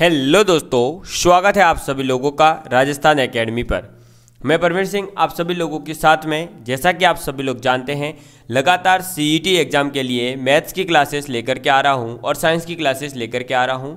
hello दोस्तों स्वागत है आप सभी लोगों का राजस्थान एकेडमी पर मैं परवीर सिंह आप सभी लोगों के साथ में जैसा कि आप सभी लोग जानते हैं लगातार सीईटी एग्ज़ाम e के लिए मैथ्स की क्लासेस लेकर के आ रहा हूं और साइंस की क्लासेस लेकर के आ रहा हूं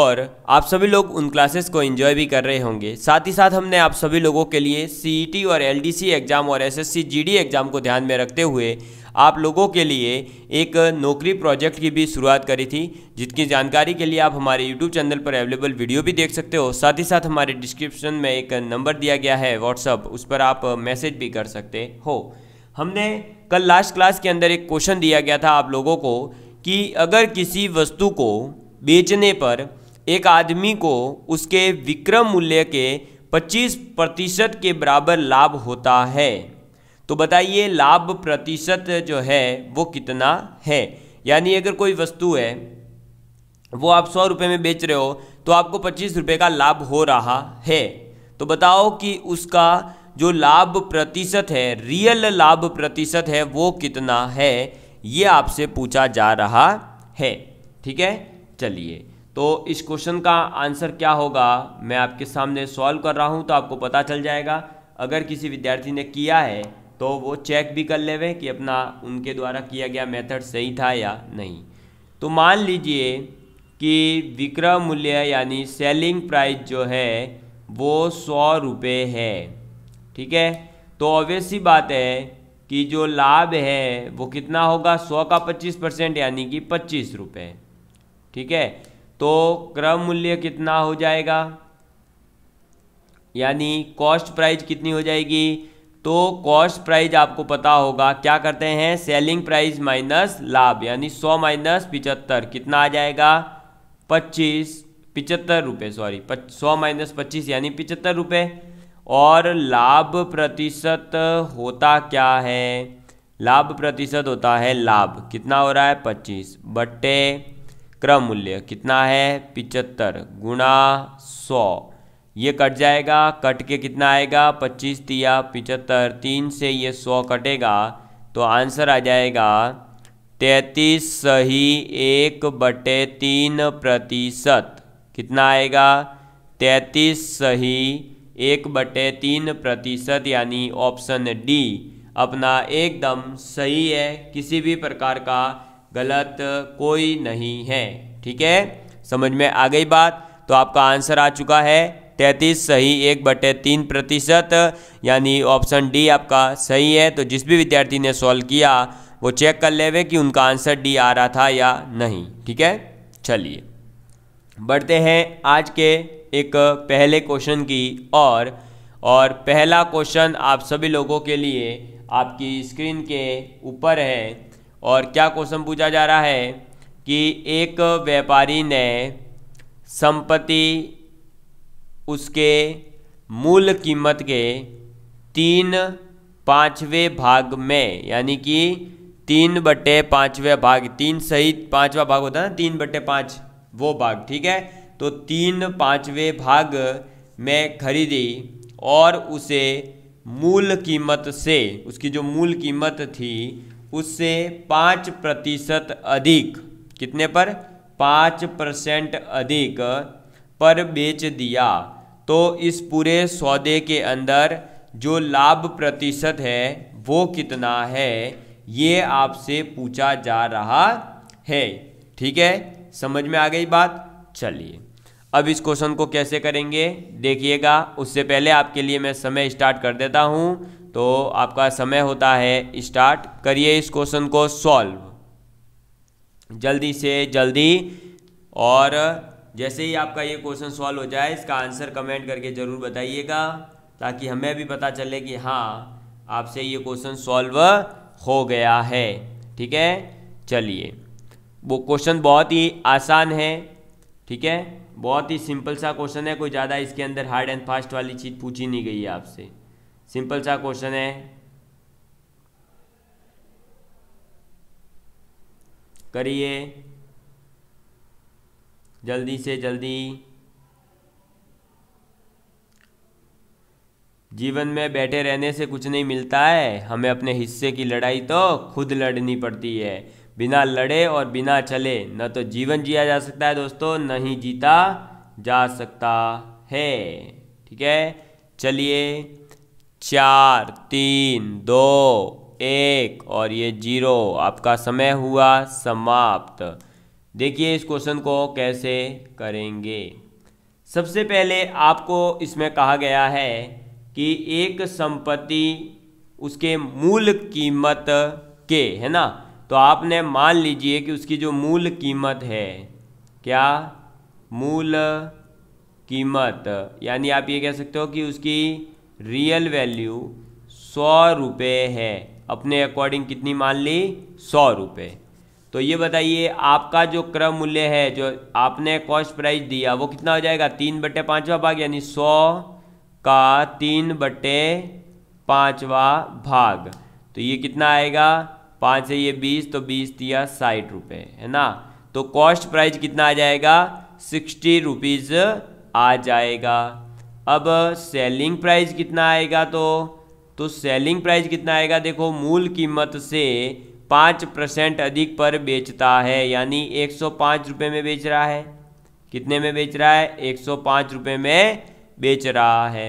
और आप सभी लोग उन क्लासेस को एंजॉय भी कर रहे होंगे साथ ही साथ हमने आप सभी लोगों के लिए सीईटी e और एलडीसी एग्ज़ाम और एसएससी जीडी एग्ज़ाम को ध्यान में रखते हुए आप लोगों के लिए एक नौकरी प्रोजेक्ट की भी शुरुआत करी थी जिसकी जानकारी के लिए आप हमारे यूट्यूब चैनल पर अवेलेबल वीडियो भी देख सकते हो साथ ही साथ हमारे डिस्क्रिप्शन में एक नंबर दिया गया है व्हाट्सअप उस पर आप मैसेज भी कर सकते हो हमने कल लास्ट क्लास के अंदर एक क्वेश्चन दिया गया था आप लोगों को कि अगर किसी वस्तु को बेचने पर एक आदमी को उसके विक्रम मूल्य के 25 प्रतिशत के बराबर लाभ होता है तो बताइए लाभ प्रतिशत जो है वो कितना है यानी अगर कोई वस्तु है वो आप सौ रुपये में बेच रहे हो तो आपको पच्चीस रुपये का लाभ हो रहा है तो बताओ कि उसका जो लाभ प्रतिशत है रियल लाभ प्रतिशत है वो कितना है ये आपसे पूछा जा रहा है ठीक है चलिए तो इस क्वेश्चन का आंसर क्या होगा मैं आपके सामने सॉल्व कर रहा हूँ तो आपको पता चल जाएगा अगर किसी विद्यार्थी ने किया है तो वो चेक भी कर लेवे कि अपना उनके द्वारा किया गया मेथड सही था या नहीं तो मान लीजिए कि विक्रय मूल्य यानी सेलिंग प्राइस जो है वो सौ रुपये है ठीक है तो ऑब्वियस सी बात है कि जो लाभ है वो कितना होगा सौ का पच्चीस परसेंट यानी कि पच्चीस रुपये ठीक है तो क्रम मूल्य कितना हो जाएगा यानी कॉस्ट प्राइस कितनी हो जाएगी तो कॉस्ट प्राइस आपको पता होगा क्या करते हैं सेलिंग प्राइस माइनस लाभ यानी सौ माइनस पिचहत्तर कितना आ जाएगा पच्चीस पिचहत्तर रुपये सॉरी सौ माइनस पच्चीस यानी पिचहत्तर रुपये और लाभ प्रतिशत होता क्या है लाभ प्रतिशत होता है लाभ कितना हो रहा है पच्चीस बट्टे क्रम मूल्य कितना है पिचहत्तर गुणा सौ ये कट जाएगा कट के कितना आएगा पच्चीस तिया पिचहत्तर तीन से ये सौ कटेगा तो आंसर आ जाएगा तैतीस सही एक बटे तीन प्रतिशत कितना आएगा तैतीस सही एक बटे तीन प्रतिशत यानी ऑप्शन डी अपना एकदम सही है किसी भी प्रकार का गलत कोई नहीं है ठीक है समझ में आ गई बात तो आपका आंसर आ चुका है तैंतीस सही एक बटे तीन प्रतिशत यानी ऑप्शन डी आपका सही है तो जिस भी विद्यार्थी ने सॉल्व किया वो चेक कर लेवे कि उनका आंसर डी आ रहा था या नहीं ठीक है चलिए बढ़ते हैं आज के एक पहले क्वेश्चन की और और पहला क्वेश्चन आप सभी लोगों के लिए आपकी स्क्रीन के ऊपर है और क्या क्वेश्चन पूछा जा रहा है कि एक व्यापारी ने संपत्ति उसके मूल कीमत के तीन पाँचवें भाग में यानी कि तीन बटे पाँचवें भाग तीन सहित पाँचवा भाग होता है ना तीन बटे पाँच वो भाग ठीक है तो तीन पाँचवें भाग में खरीदी और उसे मूल कीमत से उसकी जो मूल कीमत थी उससे पाँच प्रतिशत अधिक कितने पर पाँच परसेंट अधिक पर बेच दिया तो इस पूरे सौदे के अंदर जो लाभ प्रतिशत है वो कितना है ये आपसे पूछा जा रहा है ठीक है समझ में आ गई बात चलिए अब इस क्वेश्चन को कैसे करेंगे देखिएगा उससे पहले आपके लिए मैं समय स्टार्ट कर देता हूँ तो आपका समय होता है स्टार्ट करिए इस क्वेश्चन को सॉल्व जल्दी से जल्दी और जैसे ही आपका ये क्वेश्चन सॉल्व हो जाए इसका आंसर कमेंट करके ज़रूर बताइएगा ताकि हमें भी पता चले कि हाँ आपसे ये क्वेश्चन सॉल्व हो गया है ठीक है चलिए वो क्वेश्चन बहुत ही आसान है ठीक है बहुत ही सिंपल सा क्वेश्चन है कोई ज़्यादा इसके अंदर हार्ड एंड फास्ट वाली चीज़ पूछी नहीं गई है आपसे सिंपल सा क्वेश्चन है करिए जल्दी से जल्दी जीवन में बैठे रहने से कुछ नहीं मिलता है हमें अपने हिस्से की लड़ाई तो खुद लड़नी पड़ती है बिना लड़े और बिना चले न तो जीवन जिया जा सकता है दोस्तों न ही जीता जा सकता है ठीक है चलिए चार तीन दो एक और ये जीरो आपका समय हुआ समाप्त देखिए इस क्वेश्चन को कैसे करेंगे सबसे पहले आपको इसमें कहा गया है कि एक संपत्ति उसके मूल कीमत के है ना तो आपने मान लीजिए कि उसकी जो मूल कीमत है क्या मूल कीमत यानी आप ये कह सकते हो कि उसकी रियल वैल्यू सौ रुपये है अपने अकॉर्डिंग कितनी मान ली सौ रुपये तो ये बताइए आपका जो क्रम मूल्य है जो आपने कॉस्ट प्राइस दिया वो कितना हो जाएगा तीन बट्टे पाँचवा भाग यानी सौ का तीन बट्टे पाँचवा भाग तो ये कितना आएगा पाँच है ये बीस तो बीस दिया साठ रुपये है ना तो कॉस्ट प्राइस कितना आ जाएगा सिक्सटी रुपीज़ आ जाएगा अब सेलिंग प्राइस कितना आएगा तो तो सेलिंग प्राइस कितना आएगा देखो मूल कीमत से पाँच परसेंट अधिक पर बेचता है यानी एक सौ पाँच रुपये में बेच रहा है कितने में बेच रहा है एक सौ पाँच रुपये में बेच रहा है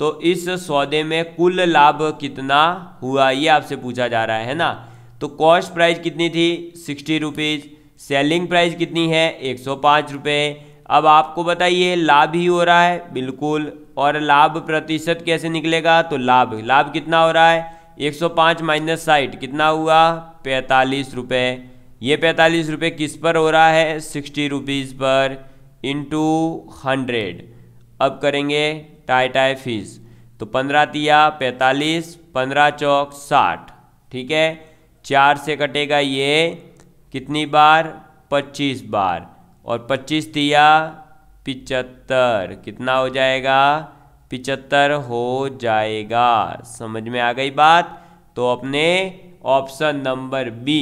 तो इस सौदे में कुल लाभ कितना हुआ ये आपसे पूछा जा रहा है ना तो कॉस्ट प्राइस कितनी थी सिक्सटी रुपीज़ सेलिंग प्राइस कितनी है एक सौ पाँच रुपये अब आपको बताइए लाभ ही हो रहा है बिल्कुल और लाभ प्रतिशत कैसे निकलेगा तो लाभ लाभ कितना हो रहा है 105 माइनस साइट कितना हुआ पैंतालीस रुपये ये पैंतालीस रुपये किस पर हो रहा है सिक्सटी रुपीज़ पर इंटू हंड्रेड अब करेंगे टाई टाई फीस तो पंद्रह तिया पैंतालीस पंद्रह चौक साठ ठीक है चार से कटेगा ये कितनी बार पच्चीस बार और पच्चीस तिया पिचत्तर कितना हो जाएगा पिचहत्तर हो जाएगा समझ में आ गई बात तो अपने ऑप्शन नंबर बी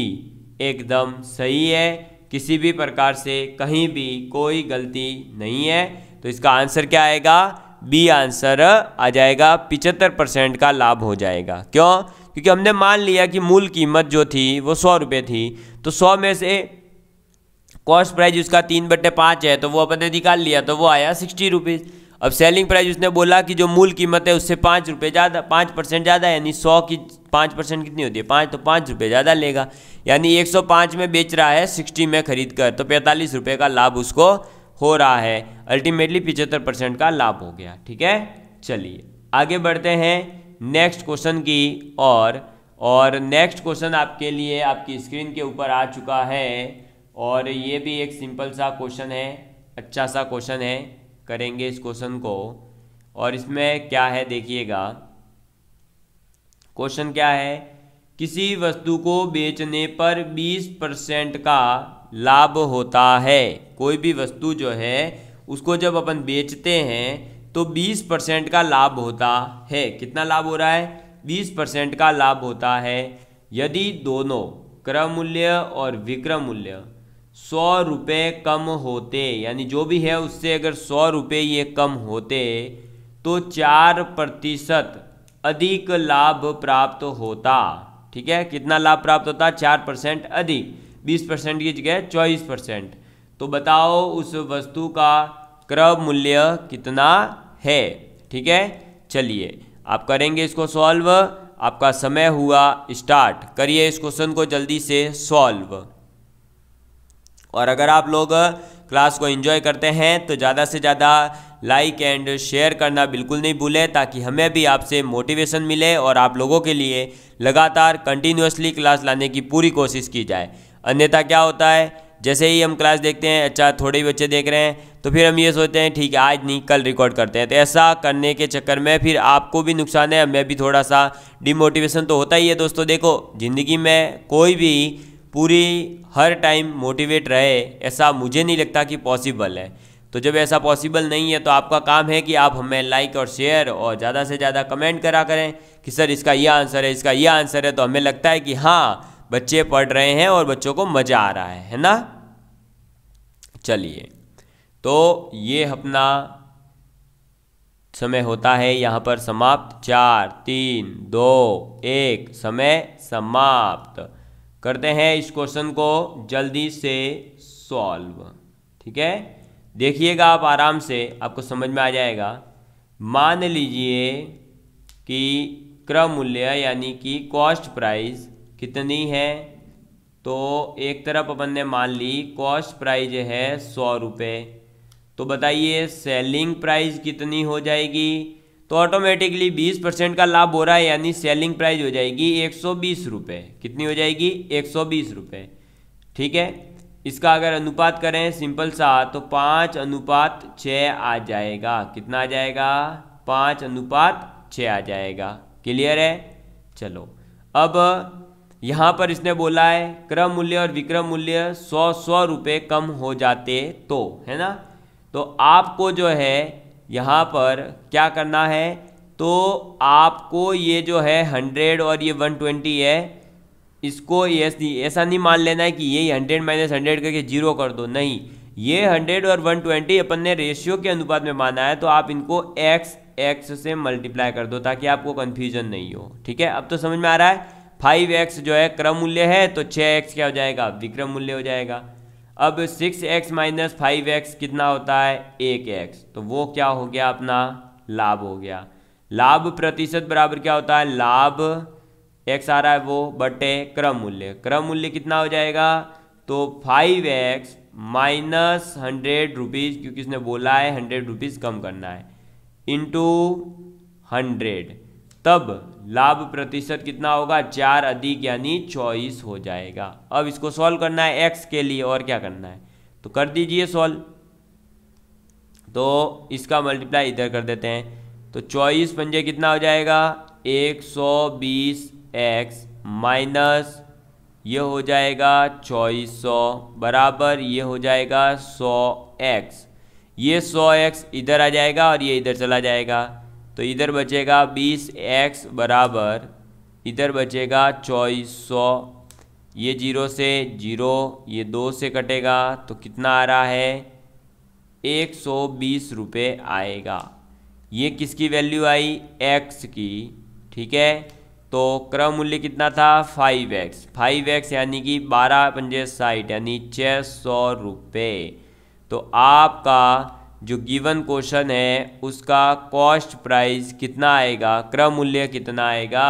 एकदम सही है किसी भी प्रकार से कहीं भी कोई गलती नहीं है तो इसका आंसर क्या आएगा बी आंसर आ जाएगा पिचहत्तर परसेंट का लाभ हो जाएगा क्यों क्योंकि हमने मान लिया कि मूल कीमत जो थी वो सौ रुपये थी तो सौ में से कॉस्ट प्राइस उसका तीन बट्टे पाँच है तो वो अपन ने निकाल लिया तो वो आया सिक्सटी रुपीज़ अब सेलिंग प्राइस उसने बोला कि जो मूल कीमत है उससे पाँच रुपये ज़्यादा पाँच परसेंट ज़्यादा यानी सौ की पाँच परसेंट कितनी होती है पाँच तो पाँच रुपये ज़्यादा लेगा यानी एक सौ पाँच में बेच रहा है सिक्सटी में खरीद कर तो पैंतालीस रुपये का लाभ उसको हो रहा है अल्टीमेटली पिचहत्तर परसेंट का लाभ हो गया ठीक है चलिए आगे बढ़ते हैं नेक्स्ट क्वेश्चन की और और नेक्स्ट क्वेश्चन आपके लिए आपकी स्क्रीन के ऊपर आ चुका है और ये भी एक सिंपल सा क्वेश्चन है अच्छा सा क्वेश्चन है करेंगे इस क्वेश्चन को और इसमें क्या है देखिएगा क्वेश्चन क्या है किसी वस्तु को बेचने पर 20 परसेंट का लाभ होता है कोई भी वस्तु जो है उसको जब अपन बेचते हैं तो 20 परसेंट का लाभ होता है कितना लाभ हो रहा है 20 परसेंट का लाभ होता है यदि दोनों क्रय मूल्य और विक्रय मूल्य सौ रुपये कम होते यानी जो भी है उससे अगर सौ रुपये ये कम होते तो चार प्रतिशत अधिक लाभ प्राप्त होता ठीक है कितना लाभ प्राप्त होता चार परसेंट अधिक बीस परसेंट की जगह चौबीस परसेंट तो बताओ उस वस्तु का क्रय मूल्य कितना है ठीक है चलिए आप करेंगे इसको सॉल्व आपका समय हुआ स्टार्ट करिए इस क्वेश्चन को जल्दी से सॉल्व और अगर आप लोग क्लास को एंजॉय करते हैं तो ज़्यादा से ज़्यादा लाइक एंड शेयर करना बिल्कुल नहीं भूलें ताकि हमें भी आपसे मोटिवेशन मिले और आप लोगों के लिए लगातार कंटिन्यूसली क्लास लाने की पूरी कोशिश की जाए अन्यथा क्या होता है जैसे ही हम क्लास देखते हैं अच्छा थोड़े बच्चे देख रहे हैं तो फिर हम ये सोचते हैं ठीक है आज नहीं कल रिकॉर्ड करते हैं तो ऐसा करने के चक्कर में फिर आपको भी नुकसान है हमें भी थोड़ा सा डिमोटिवेशन तो होता ही है दोस्तों देखो ज़िंदगी में कोई भी पूरी हर टाइम मोटिवेट रहे ऐसा मुझे नहीं लगता कि पॉसिबल है तो जब ऐसा पॉसिबल नहीं है तो आपका काम है कि आप हमें लाइक और शेयर और ज़्यादा से ज़्यादा कमेंट करा करें कि सर इसका यह आंसर है इसका यह आंसर है तो हमें लगता है कि हाँ बच्चे पढ़ रहे हैं और बच्चों को मज़ा आ रहा है है ना चलिए तो ये अपना समय होता है यहाँ पर समाप्त चार तीन दो एक समय समाप्त करते हैं इस क्वेश्चन को जल्दी से सॉल्व ठीक है देखिएगा आप आराम से आपको समझ में आ जाएगा मान लीजिए कि क्रम मूल्य यानी कि कॉस्ट प्राइस कितनी है तो एक तरफ अपन ने मान ली कॉस्ट प्राइज है सौ रुपये तो बताइए सेलिंग प्राइस कितनी हो जाएगी तो ऑटोमेटिकली 20 परसेंट का लाभ हो रहा है यानी सेलिंग प्राइस हो जाएगी एक सौ कितनी हो जाएगी एक सौ ठीक है इसका अगर अनुपात करें सिंपल सा तो पाँच अनुपात छः आ जाएगा कितना आ जाएगा पाँच अनुपात छः आ जाएगा क्लियर है चलो अब यहाँ पर इसने बोला है क्रम मूल्य और विक्रम मूल्य सौ सौ रुपये कम हो जाते तो है ना तो आपको जो है यहाँ पर क्या करना है तो आपको ये जो है हंड्रेड और ये वन ट्वेंटी है इसको ये ऐसा नहीं मान लेना है कि ये हंड्रेड माइनस हंड्रेड करके जीरो कर दो नहीं ये हंड्रेड और वन ट्वेंटी अपन ने रेशियो के अनुपात में माना है तो आप इनको एक्स एक्स से मल्टीप्लाई कर दो ताकि आपको कन्फ्यूजन नहीं हो ठीक है अब तो समझ में आ रहा है फाइव एक्स जो है क्रम मूल्य है तो छः एक्स क्या हो जाएगा विक्रम मूल्य हो जाएगा अब six x minus five x कितना होता है एक एक्स तो वो क्या हो गया अपना लाभ हो गया लाभ प्रतिशत बराबर क्या होता है लाभ एक्स आ रहा है वो बटे क्रम मूल्य क्रम मूल्य कितना हो जाएगा तो five x minus hundred rupees क्योंकि उसने बोला है हंड्रेड रुपीज़ कम करना है इंटू हंड्रेड तब लाभ प्रतिशत कितना होगा चार अधिक यानी चौबीस हो जाएगा अब इसको सॉल्व करना है एक्स के लिए और क्या करना है तो कर दीजिए सॉल्व तो इसका मल्टीप्लाई इधर कर देते हैं तो चौबीस पंजे कितना हो जाएगा एक सौ बीस एक्स माइनस ये हो जाएगा चौबीस सौ बराबर ये हो जाएगा सौ एक्स ये सौ एक्स इधर आ जाएगा और ये इधर चला जाएगा तो इधर बचेगा बीस एक्स बराबर इधर बचेगा चौबीस सौ ये जीरो से जीरो ये दो से कटेगा तो कितना आ रहा है एक सौ बीस रुपये आएगा ये किसकी वैल्यू आई एक्स की ठीक है तो क्रम मूल्य कितना था फाइव एक्स फाइव एक्स यानी कि बारह पंजे साठ यानी छः सौ रुपये तो आपका जो गिवन क्वेश्चन है उसका कॉस्ट प्राइस कितना आएगा क्रम मूल्य कितना आएगा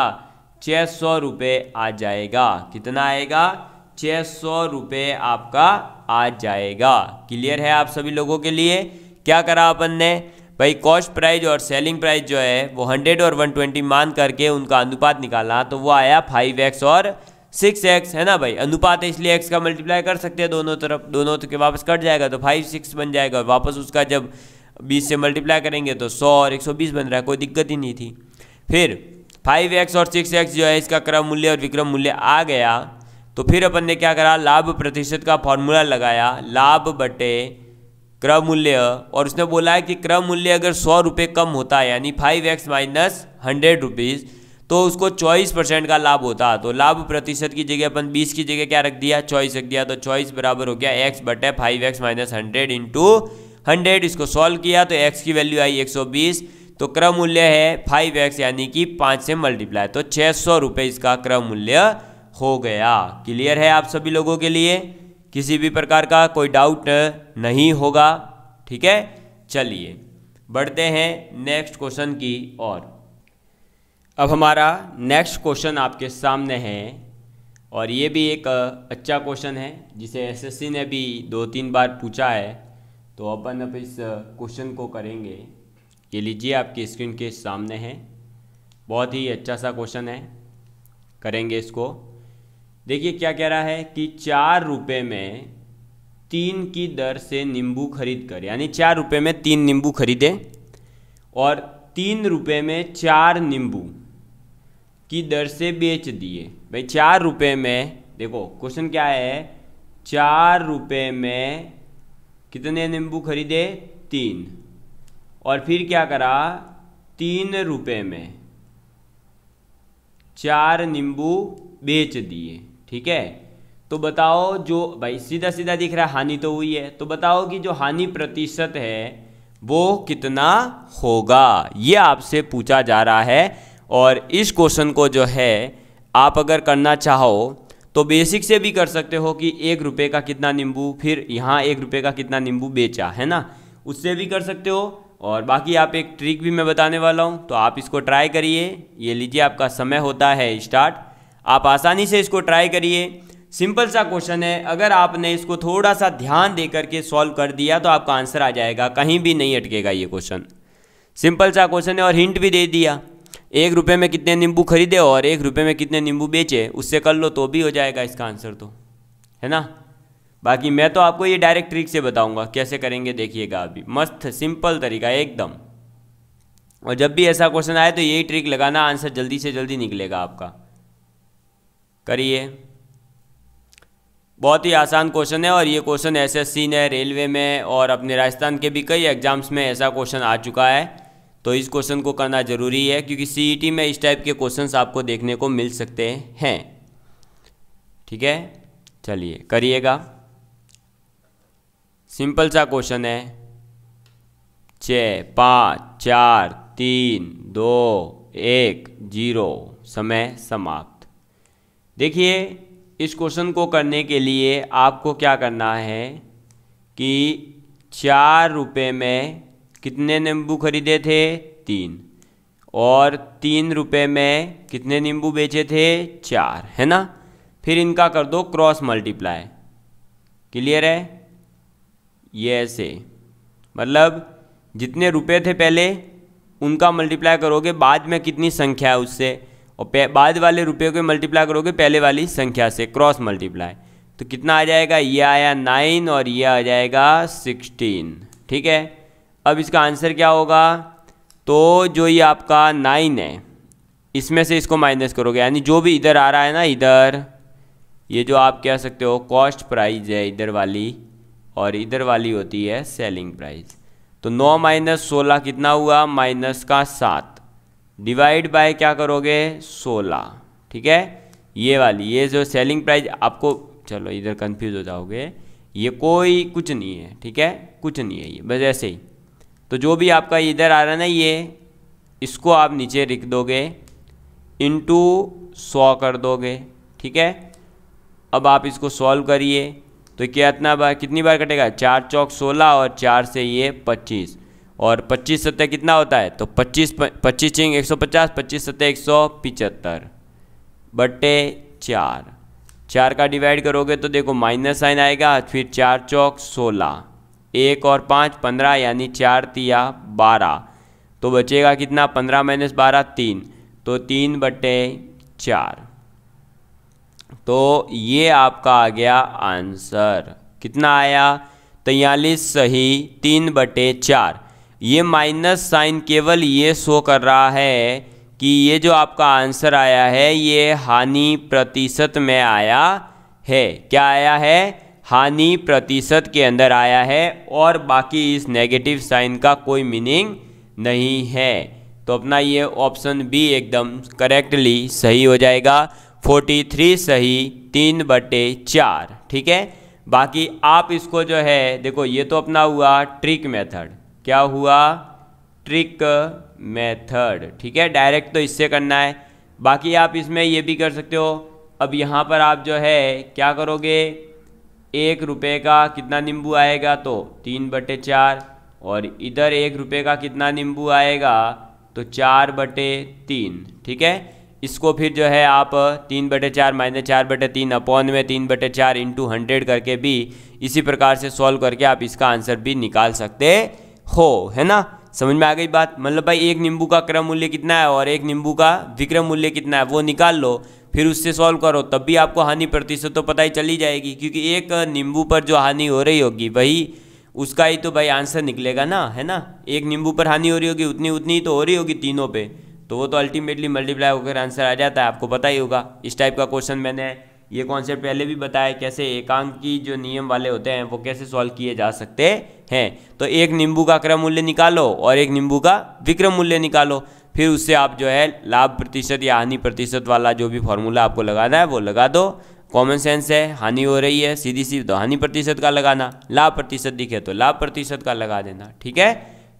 छः सौ रुपये आ जाएगा कितना आएगा छः सौ रुपये आपका आ जाएगा क्लियर है आप सभी लोगों के लिए क्या करा अपन ने भाई कॉस्ट प्राइस और सेलिंग प्राइस जो है वो हंड्रेड और वन ट्वेंटी मान करके उनका अनुपात निकाला तो वो आया फाइव एक्स और सिक्स एक्स है ना भाई अनुपात है इसलिए एक्स का मल्टीप्लाई कर सकते हैं दोनों तरफ दोनों तो के वापस कट जाएगा तो फाइव सिक्स बन जाएगा और वापस उसका जब बीस से मल्टीप्लाई करेंगे तो सौ और एक सौ बीस बन रहा है कोई दिक्कत ही नहीं थी फिर फाइव एक्स और सिक्स एक्स जो है इसका क्रम मूल्य और विक्रम मूल्य आ गया तो फिर अपन ने क्या करा लाभ प्रतिशत का फॉर्मूला लगाया लाभ बटे क्रम मूल्य और उसने बोला है कि क्रम मूल्य अगर सौ रुपये कम होता है यानी five x minus hundred rupees तो उसको चौबीस परसेंट का लाभ होता तो लाभ प्रतिशत की जगह अपन बीस की जगह क्या रख दिया चॉइस रख दिया तो चॉइस बराबर हो गया एक्स बटे five x minus hundred into hundred इसको सॉल्व किया तो एक्स की वैल्यू आई एक सौ बीस तो क्रम मूल्य है फाइव एक्स यानी कि पाँच से मल्टीप्लाई तो छः सौ रुपये इसका क्रम मूल्य हो गया क्लियर है आप सभी लोगों के लिए किसी भी प्रकार का कोई डाउट नहीं होगा ठीक है चलिए बढ़ते हैं नेक्स्ट क्वेश्चन की ओर अब हमारा नेक्स्ट क्वेश्चन आपके सामने है और ये भी एक अच्छा क्वेश्चन है जिसे एसएससी ने भी दो तीन बार पूछा है तो अपन अब इस क्वेश्चन को करेंगे ये लीजिए आपकी स्क्रीन के सामने है बहुत ही अच्छा सा क्वेश्चन है करेंगे इसको देखिए क्या कह रहा है कि चार रुपये में तीन की दर से नींबू खरीद कर यानी चार रुपये में तीन नींबू खरीदें और तीन रुपये में चार नींबू की दर से बेच दिए भाई चार रुपये में देखो क्वेश्चन क्या है चार रुपये में कितने नींबू खरीदे तीन और फिर क्या करा तीन रुपये में चार नींबू बेच दिए ठीक है तो बताओ जो भाई सीधा सीधा दिख रहा है हानि तो हुई है तो बताओ कि जो हानि प्रतिशत है वो कितना होगा ये आपसे पूछा जा रहा है और इस क्वेश्चन को जो है आप अगर करना चाहो तो बेसिक से भी कर सकते हो कि एक रुपये का कितना नींबू फिर यहाँ एक रुपये का कितना नींबू बेचा है ना उससे भी कर सकते हो और बाकी आप एक ट्रिक भी मैं बताने वाला हूँ तो आप इसको ट्राई करिए ये लीजिए आपका समय होता है स्टार्ट आप आसानी से इसको ट्राई करिए सिंपल सा क्वेश्चन है अगर आपने इसको थोड़ा सा ध्यान दे करके सॉल्व कर दिया तो आपका आंसर आ जाएगा कहीं भी नहीं अटकेगा ये क्वेश्चन सिंपल सा क्वेश्चन है और हिंट भी दे दिया एक रुपये में कितने नींबू खरीदे और एक रुपये में कितने नींबू बेचे उससे कर लो तो भी हो जाएगा इसका आंसर तो है ना बाकी मैं तो आपको ये डायरेक्ट ट्रिक से बताऊंगा कैसे करेंगे देखिएगा अभी मस्त सिंपल तरीका एकदम और जब भी ऐसा क्वेश्चन आए तो यही ट्रिक लगाना आंसर जल्दी से जल्दी निकलेगा आपका करिए बहुत ही आसान क्वेश्चन है और ये क्वेश्चन एसएससी ने रेलवे में और अपने राजस्थान के भी कई एग्जाम्स में ऐसा क्वेश्चन आ चुका है तो इस क्वेश्चन को करना ज़रूरी है क्योंकि सीईटी में इस टाइप के क्वेश्चंस आपको देखने को मिल सकते हैं ठीक है चलिए करिएगा सिंपल सा क्वेश्चन है छ पाँच चार तीन दो एक जीरो समय समाप्त देखिए इस क्वेश्चन को करने के लिए आपको क्या करना है कि चार रुपये में कितने नींबू खरीदे थे तीन और तीन रुपए में कितने नींबू बेचे थे चार है ना फिर इनका कर दो क्रॉस मल्टीप्लाई क्लियर है ये ऐसे मतलब जितने रुपए थे पहले उनका मल्टीप्लाई करोगे बाद में कितनी संख्या है उससे और बाद वाले रुपये को मल्टीप्लाई करोगे पहले वाली संख्या से क्रॉस मल्टीप्लाई तो कितना आ जाएगा ये आया नाइन और ये आ जाएगा सिक्सटीन ठीक है अब इसका आंसर क्या होगा तो जो ये आपका नाइन है इसमें से इसको माइनस करोगे यानी जो भी इधर आ रहा है ना इधर ये जो आप कह सकते हो कॉस्ट प्राइस है इधर वाली और इधर वाली होती है सेलिंग प्राइस तो नौ माइनस सोलह कितना हुआ माइनस का सात डिवाइड बाय क्या करोगे सोलह ठीक है ये वाली ये जो सेलिंग प्राइस आपको चलो इधर कंफ्यूज हो जाओगे ये कोई कुछ नहीं है ठीक है कुछ नहीं है ये बस ऐसे ही तो जो भी आपका इधर आ रहा है ना ये इसको आप नीचे लिख दोगे इंटू सौ कर दोगे ठीक है अब आप इसको सॉल्व करिए तो क्या इतना बार कितनी बार कटेगा चार चौक सोलह और चार से ये पच्चीस और पच्चीस सत्तर कितना होता है तो पच्चीस पच्चीस चिंग एक सौ पचास पच्चीस सत्तर एक सौ पिचहत्तर बटे चार चार का डिवाइड करोगे तो देखो माइनस साइन आएगा फिर चार चौक सोलह एक और पाँच पंद्रह यानी चार तिया बारह तो बचेगा कितना पंद्रह माइनस बारह तीन तो तीन बटे चार तो ये आपका आ गया आंसर कितना आया तैयलीस सही तीन बटे चार ये माइनस साइन केवल ये शो कर रहा है कि ये जो आपका आंसर आया है ये हानि प्रतिशत में आया है क्या आया है हानि प्रतिशत के अंदर आया है और बाकी इस नेगेटिव साइन का कोई मीनिंग नहीं है तो अपना ये ऑप्शन बी एकदम करेक्टली सही हो जाएगा 43 सही तीन बटे चार ठीक है बाकी आप इसको जो है देखो ये तो अपना हुआ ट्रिक मेथड क्या हुआ ट्रिक मेथड ठीक है डायरेक्ट तो इससे करना है बाकी आप इसमें ये भी कर सकते हो अब यहाँ पर आप जो है क्या करोगे एक रुपये का कितना नींबू आएगा तो तीन बटे चार और इधर एक रुपये का कितना नींबू आएगा तो चार बटे तीन ठीक है इसको फिर जो है आप तीन बटे चार माइनस चार बटे तीन अपॉन में तीन बटे चार इंटू हंड्रेड करके भी इसी प्रकार से सॉल्व करके आप इसका आंसर भी निकाल सकते हो है ना समझ में आ गई बात मतलब भाई एक नींबू का क्रम मूल्य कितना है और एक नींबू का विक्रम मूल्य कितना है वो निकाल लो फिर उससे सॉल्व करो तब भी आपको हानि प्रतिशत तो पता ही चली जाएगी क्योंकि एक नींबू पर जो हानि हो रही होगी वही उसका ही तो भाई आंसर निकलेगा ना है ना एक नींबू पर हानि हो रही होगी उतनी उतनी तो हो रही होगी तीनों पे तो वो तो अल्टीमेटली मल्टीप्लाई होकर आंसर आ जाता है आपको पता ही होगा इस टाइप का क्वेश्चन मैंने ये कॉन्सेप्ट पहले भी बताया कैसे एकांक की जो नियम वाले होते हैं वो कैसे सॉल्व किए जा सकते हैं तो एक नींबू का क्रम मूल्य निकालो और एक नींबू का विक्रम मूल्य निकालो फिर उससे आप जो है लाभ प्रतिशत या हानि प्रतिशत वाला जो भी फॉर्मूला आपको लगाना है वो लगा दो कॉमन सेंस है हानि हो रही है सीधी सी तो हानि प्रतिशत का लगाना लाभ प्रतिशत दिखे तो लाभ प्रतिशत का लगा देना ठीक है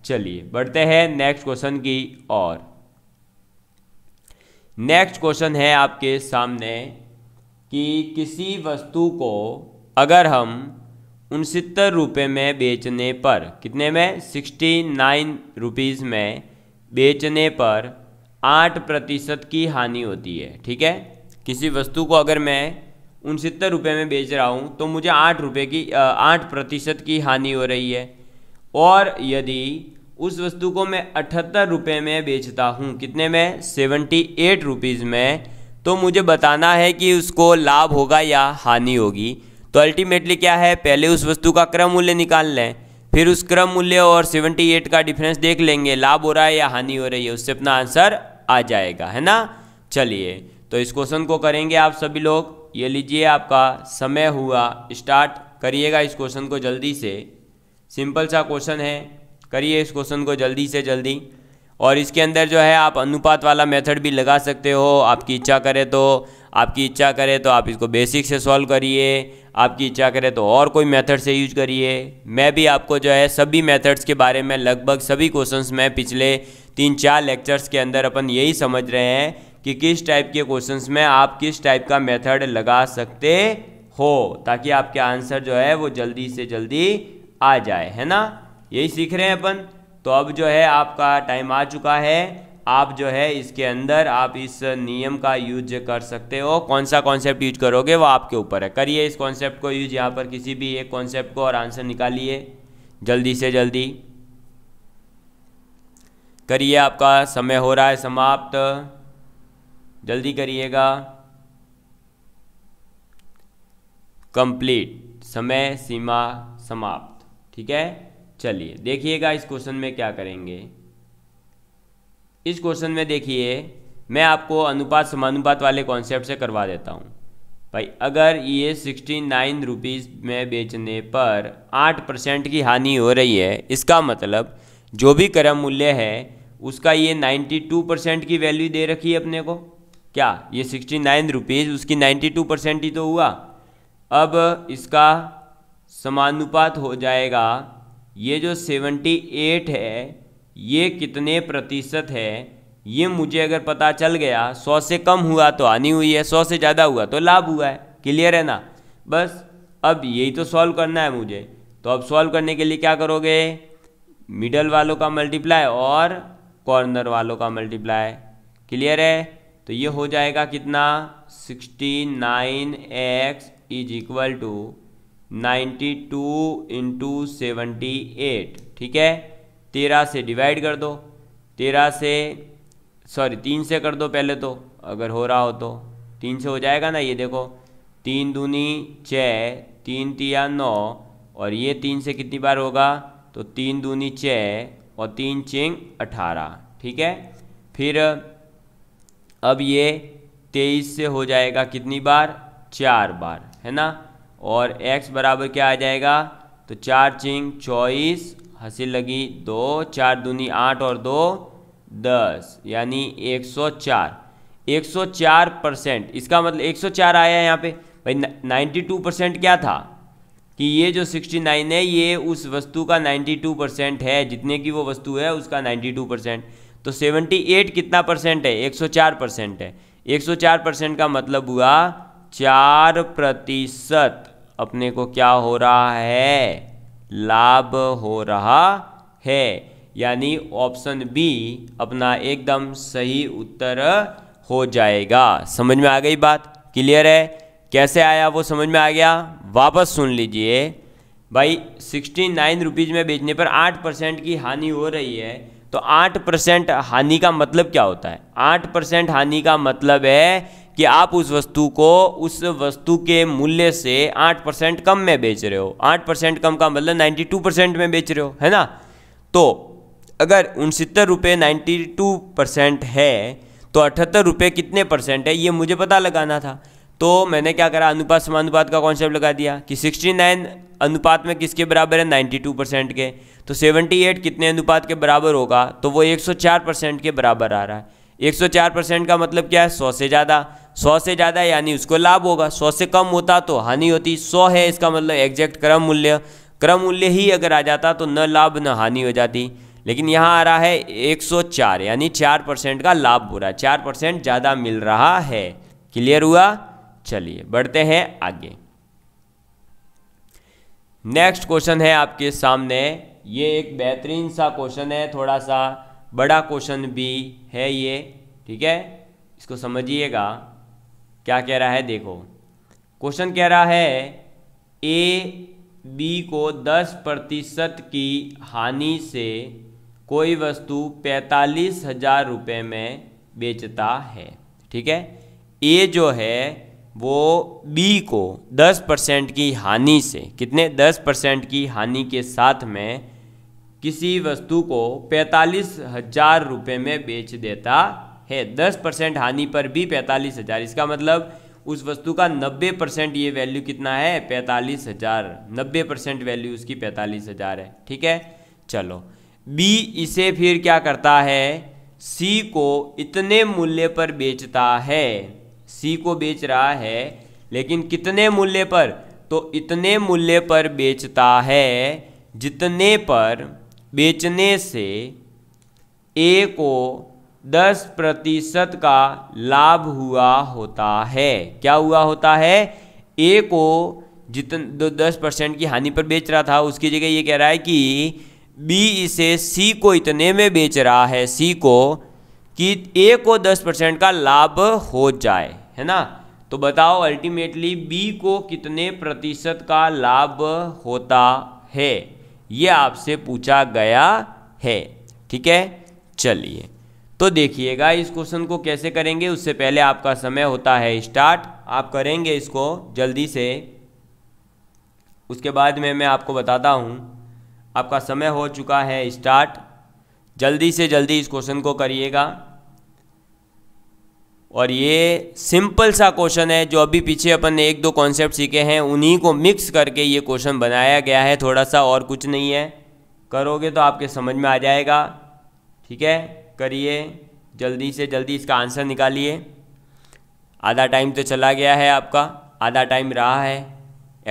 चलिए बढ़ते हैं नेक्स्ट क्वेश्चन की और नेक्स्ट क्वेश्चन है आपके सामने कि किसी वस्तु को अगर हम उनसत्तर रुपये में बेचने पर कितने में सिक्सटी नाइन रुपीज़ में बेचने पर आठ प्रतिशत की हानि होती है ठीक है किसी वस्तु को अगर मैं उनसत्तर रुपये में बेच रहा हूँ तो मुझे आठ रुपये की आठ प्रतिशत की हानि हो रही है और यदि उस वस्तु को मैं अठहत्तर रुपये में बेचता हूँ कितने में सेवेंटी एट रुपीज़ में तो मुझे बताना है कि उसको लाभ होगा या हानि होगी तो अल्टीमेटली क्या है पहले उस वस्तु का क्रय मूल्य निकाल लें फिर उस क्रम मूल्य और 78 का डिफरेंस देख लेंगे लाभ हो रहा है या हानि हो रही है उससे अपना आंसर आ जाएगा है ना चलिए तो इस क्वेश्चन को करेंगे आप सभी लोग ये लीजिए आपका समय हुआ स्टार्ट करिएगा इस क्वेश्चन को जल्दी से सिंपल सा क्वेश्चन है करिए इस क्वेश्चन को जल्दी से जल्दी और इसके अंदर जो है आप अनुपात वाला मेथड भी लगा सकते हो आपकी इच्छा करे तो आपकी इच्छा करे तो आप इसको बेसिक से सॉल्व करिए आपकी इच्छा करे तो और कोई मेथड से यूज करिए मैं भी आपको जो है सभी मेथड्स के बारे में लगभग सभी क्वेश्चंस में पिछले तीन चार लेक्चर्स के अंदर अपन यही समझ रहे हैं कि किस टाइप के क्वेश्चन में आप किस टाइप का मेथड लगा सकते हो ताकि आपके आंसर जो है वो जल्दी से जल्दी आ जाए है ना यही सीख रहे हैं अपन तो अब जो है आपका टाइम आ चुका है आप जो है इसके अंदर आप इस नियम का यूज कर सकते हो कौन सा कॉन्सेप्ट यूज करोगे वो आपके ऊपर है करिए इस कॉन्सेप्ट को यूज यहाँ पर किसी भी एक कॉन्सेप्ट को और आंसर निकालिए जल्दी से जल्दी करिए आपका समय हो रहा है समाप्त जल्दी करिएगा कंप्लीट समय सीमा समाप्त ठीक है चलिए देखिएगा इस क्वेश्चन में क्या करेंगे इस क्वेश्चन में देखिए मैं आपको अनुपात समानुपात वाले कॉन्सेप्ट से करवा देता हूँ भाई अगर ये सिक्सटी नाइन रुपीज़ में बेचने पर आठ परसेंट की हानि हो रही है इसका मतलब जो भी क्रम मूल्य है उसका ये नाइन्टी टू परसेंट की वैल्यू दे रखी है अपने को क्या ये सिक्सटी नाइन रुपीज़ उसकी नाइन्टी टू परसेंट ही तो हुआ अब इसका समानुपात हो जाएगा ये जो सेवेंटी एट है ये कितने प्रतिशत है ये मुझे अगर पता चल गया सौ से कम हुआ तो हानि हुई है सौ से ज़्यादा हुआ तो लाभ हुआ है क्लियर है ना बस अब यही तो सॉल्व करना है मुझे तो अब सॉल्व करने के लिए क्या करोगे मिडल वालों का मल्टीप्लाई और कॉर्नर वालों का मल्टीप्लाई क्लियर है तो ये हो जाएगा कितना sixty nine x is equal to ninety two into seventy eight ठीक है तेरह से डिवाइड कर दो तेरह से सॉरी तीन से कर दो पहले तो अगर हो रहा हो तो तीन से हो जाएगा ना ये देखो तीन दूनी छः तीन तिया नौ और ये तीन से कितनी बार होगा तो तीन दूनी छः और तीन चिंग अठारह ठीक है फिर अब ये तेईस से हो जाएगा कितनी बार चार बार है ना और x बराबर क्या आ जाएगा तो चार चिंग चौबीस हंसी लगी दो चार दूनी आठ और दो दस यानी एक सौ चार एक सौ चार परसेंट इसका मतलब एक सौ चार आया है यहाँ पे भाई नाइन्टी टू परसेंट क्या था कि ये जो सिक्सटी नाइन है ये उस वस्तु का नाइन्टी टू परसेंट है जितने की वो वस्तु है उसका नाइन्टी टू परसेंट तो सेवेंटी एट कितना परसेंट है एक सौ चार परसेंट है एक सौ चार परसेंट का मतलब हुआ चार प्रतिशत अपने को क्या हो रहा है लाभ हो रहा है यानी ऑप्शन बी अपना एकदम सही उत्तर हो जाएगा समझ में आ गई बात क्लियर है कैसे आया वो समझ में आ गया वापस सुन लीजिए भाई सिक्सटी नाइन रुपीज़ में बेचने पर आठ परसेंट की हानि हो रही है तो आठ परसेंट हानि का मतलब क्या होता है आठ परसेंट हानि का मतलब है कि आप उस वस्तु को उस वस्तु के मूल्य से आठ परसेंट कम में बेच रहे हो आठ परसेंट कम का मतलब नाइन्टी टू परसेंट में बेच रहे हो है ना तो अगर उनसत्तर रुपये नाइन्टी टू परसेंट है तो अठहत्तर रुपये कितने परसेंट है ये मुझे पता लगाना था तो मैंने क्या करा अनुपात समानुपात का कॉन्सेप्ट लगा दिया कि 69 अनुपात में किसके बराबर है 92 परसेंट के तो 78 कितने अनुपात के बराबर होगा तो वो 104 परसेंट के बराबर आ रहा है 104 परसेंट का मतलब क्या है सौ से ज़्यादा सौ से ज़्यादा यानी उसको लाभ होगा सौ से कम होता तो हानि होती सौ है इसका मतलब एग्जैक्ट क्रम मूल्य क्रम मूल्य ही अगर आ जाता तो न लाभ न हानि हो जाती लेकिन यहाँ आ रहा है 104 यानी 4 परसेंट का लाभ हो रहा है चार परसेंट ज़्यादा मिल रहा है क्लियर हुआ चलिए बढ़ते हैं आगे नेक्स्ट क्वेश्चन है आपके सामने ये एक बेहतरीन सा क्वेश्चन है थोड़ा सा बड़ा क्वेश्चन भी है ये ठीक है इसको समझिएगा क्या कह रहा है देखो क्वेश्चन कह रहा है ए बी को 10 प्रतिशत की हानि से कोई वस्तु पैंतालीस हजार रुपये में बेचता है ठीक है ए जो है वो बी को 10 परसेंट की हानि से कितने 10 परसेंट की हानि के साथ में किसी वस्तु को पैंतालीस हजार रुपये में बेच देता है दस परसेंट हानि पर भी पैंतालीस हजार इसका मतलब उस वस्तु का नब्बे परसेंट ये वैल्यू कितना है पैंतालीस हजार नब्बे परसेंट वैल्यू उसकी पैंतालीस हजार है ठीक है चलो बी इसे फिर क्या करता है सी को इतने मूल्य पर बेचता है सी को बेच रहा है लेकिन कितने मूल्य पर तो इतने मूल्य पर बेचता है जितने पर बेचने से ए को 10 प्रतिशत का लाभ हुआ होता है क्या हुआ होता है ए को दो दस परसेंट की हानि पर बेच रहा था उसकी जगह ये कह रहा है कि बी इसे सी को इतने में बेच रहा है सी को कि ए को दस परसेंट का लाभ हो जाए है ना तो बताओ अल्टीमेटली बी को कितने प्रतिशत का लाभ होता है ये आपसे पूछा गया है ठीक है चलिए तो देखिएगा इस क्वेश्चन को कैसे करेंगे उससे पहले आपका समय होता है स्टार्ट आप करेंगे इसको जल्दी से उसके बाद में मैं आपको बताता हूँ आपका समय हो चुका है स्टार्ट जल्दी से जल्दी इस क्वेश्चन को करिएगा और ये सिंपल सा क्वेश्चन है जो अभी पीछे अपन ने एक दो कॉन्सेप्ट सीखे हैं उन्हीं को मिक्स करके ये क्वेश्चन बनाया गया है थोड़ा सा और कुछ नहीं है करोगे तो आपके समझ में आ जाएगा ठीक है करिए जल्दी से जल्दी इसका आंसर निकालिए आधा टाइम तो चला गया है आपका आधा टाइम रहा है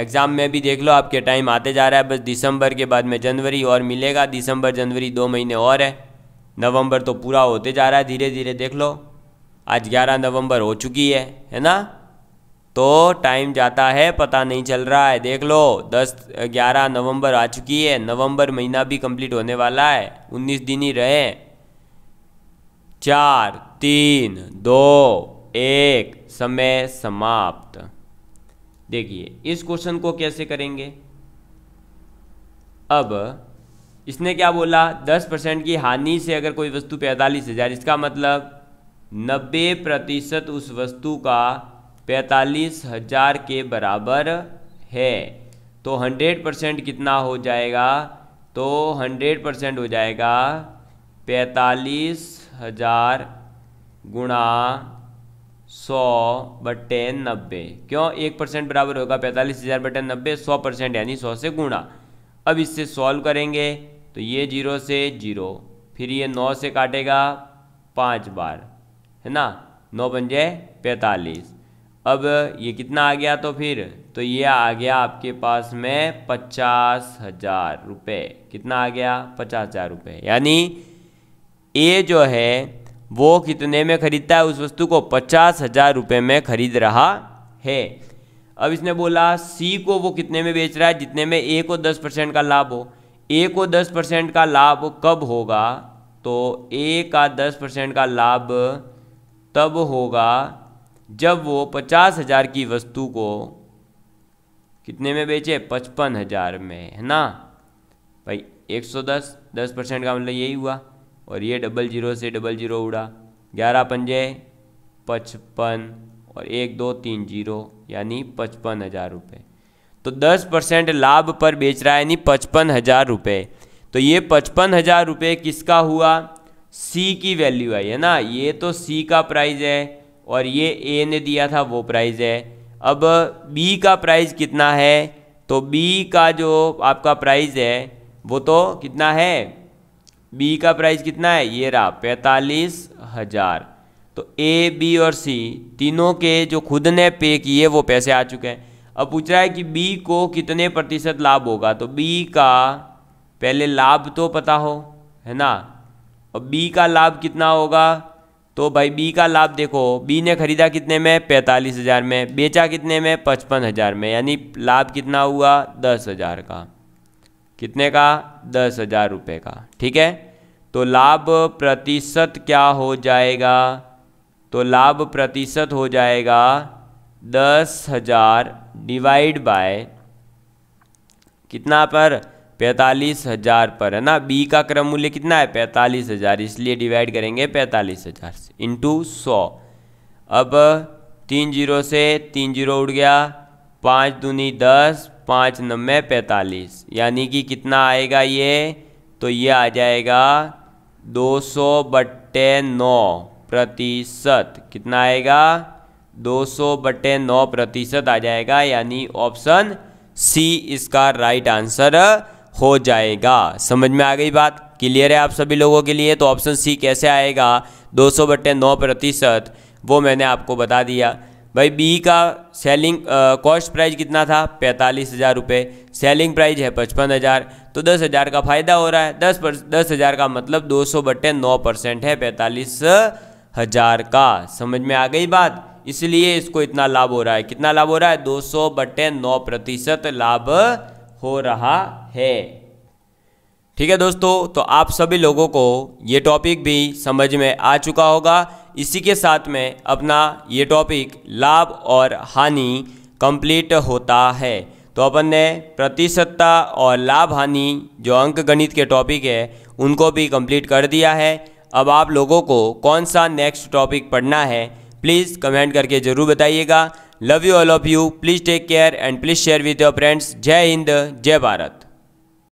एग्ज़ाम में भी देख लो आपके टाइम आते जा रहा है बस दिसंबर के बाद में जनवरी और मिलेगा दिसंबर जनवरी दो महीने और है नवंबर तो पूरा होते जा रहा है धीरे धीरे देख लो आज 11 नवंबर हो चुकी है है ना तो टाइम जाता है पता नहीं चल रहा है देख लो 10 11 नवंबर आ चुकी है नवंबर महीना भी कंप्लीट होने वाला है 19 दिन ही रहे चार तीन दो एक समय समाप्त देखिए इस क्वेश्चन को कैसे करेंगे अब इसने क्या बोला 10 परसेंट की हानि से अगर कोई वस्तु पैंतालीस हज़ार इसका मतलब नब्बे प्रतिशत उस वस्तु का पैंतालीस हजार के बराबर है तो हंड्रेड परसेंट कितना हो जाएगा तो हंड्रेड परसेंट हो जाएगा पैंतालीस हजार गुणा सौ बटे नब्बे क्यों एक परसेंट बराबर होगा पैंतालीस हज़ार बटे नब्बे सौ परसेंट यानी सौ से गुणा अब इससे सॉल्व करेंगे तो ये जीरो से जीरो फिर ये नौ से काटेगा पाँच बार है ना नौ पंजे पैंतालीस अब ये कितना आ गया तो फिर तो ये आ गया आपके पास में पचास हजार रुपये कितना आ गया पचास हजार रुपये यानी ए जो है वो कितने में खरीदता है उस वस्तु को पचास हजार रुपये में खरीद रहा है अब इसने बोला सी को वो कितने में बेच रहा है जितने में ए को दस परसेंट का लाभ हो ए को दस परसेंट का लाभ कब होगा तो ए का दस परसेंट का लाभ तब होगा जब वो पचास हज़ार की वस्तु को कितने में बेचे पचपन हज़ार में है ना भाई एक सौ दस दस परसेंट का मतलब यही हुआ और ये डबल जीरो से डबल जीरो उड़ा ग्यारह पंजे पचपन और एक दो तीन जीरो यानी पचपन हज़ार रुपये तो दस परसेंट लाभ पर बेच रहा है यानी पचपन हज़ार रुपये तो ये पचपन हज़ार रुपये किसका हुआ सी की वैल्यू आई है ना ये तो सी का प्राइस है और ये ए ने दिया था वो प्राइस है अब बी का प्राइस कितना है तो बी का जो आपका प्राइस है वो तो कितना है बी का प्राइस कितना है ये रहा पैंतालीस हज़ार तो ए बी और सी तीनों के जो खुद ने पे किए वो पैसे आ चुके हैं अब पूछ रहा है कि बी को कितने प्रतिशत लाभ होगा तो बी का पहले लाभ तो पता हो है ना और बी का लाभ कितना होगा तो भाई बी का लाभ देखो बी ने खरीदा कितने में पैंतालीस हज़ार में बेचा कितने में पचपन हज़ार में यानी लाभ कितना हुआ दस हज़ार का कितने का दस हज़ार रुपये का ठीक है तो लाभ प्रतिशत क्या हो जाएगा तो लाभ प्रतिशत हो जाएगा दस हज़ार डिवाइड बाय कितना पर पैंतालीस हज़ार पर है ना बी का क्रम मूल्य कितना है पैंतालीस हज़ार इसलिए डिवाइड करेंगे पैंतालीस हज़ार से इंटू सौ अब तीन जीरो से तीन जीरो उड़ गया पाँच दूनी दस पाँच नब्बे पैंतालीस यानी कि कितना आएगा ये तो ये आ जाएगा दो सौ बट्टे नौ प्रतिशत कितना आएगा दो सौ बट्टे नौ प्रतिशत आ जाएगा यानी ऑप्शन सी इसका राइट आंसर हो जाएगा समझ में आ गई बात क्लियर है आप सभी लोगों के लिए तो ऑप्शन सी कैसे आएगा दो सौ बट्टे नौ प्रतिशत वो मैंने आपको बता दिया भाई बी का सेलिंग कॉस्ट प्राइस कितना था पैंतालीस हज़ार रुपये सेलिंग प्राइस है पचपन हज़ार तो दस हज़ार का फ़ायदा हो रहा है दस पर दस हज़ार का मतलब दो सौ बटे नौ परसेंट है पैंतालीस हज़ार का समझ में आ गई बात इसलिए इसको इतना लाभ हो रहा है कितना लाभ हो रहा है दो सौ बटे नौ प्रतिशत लाभ हो रहा है ठीक है दोस्तों तो आप सभी लोगों को ये टॉपिक भी समझ में आ चुका होगा इसी के साथ में अपना ये टॉपिक लाभ और हानि कंप्लीट होता है तो अपन ने प्रतिशतता और लाभ हानि जो अंक गणित के टॉपिक है उनको भी कंप्लीट कर दिया है अब आप लोगों को कौन सा नेक्स्ट टॉपिक पढ़ना है प्लीज़ कमेंट करके ज़रूर बताइएगा love you all of you please take care and please share with your friends जय हिंद जय भारत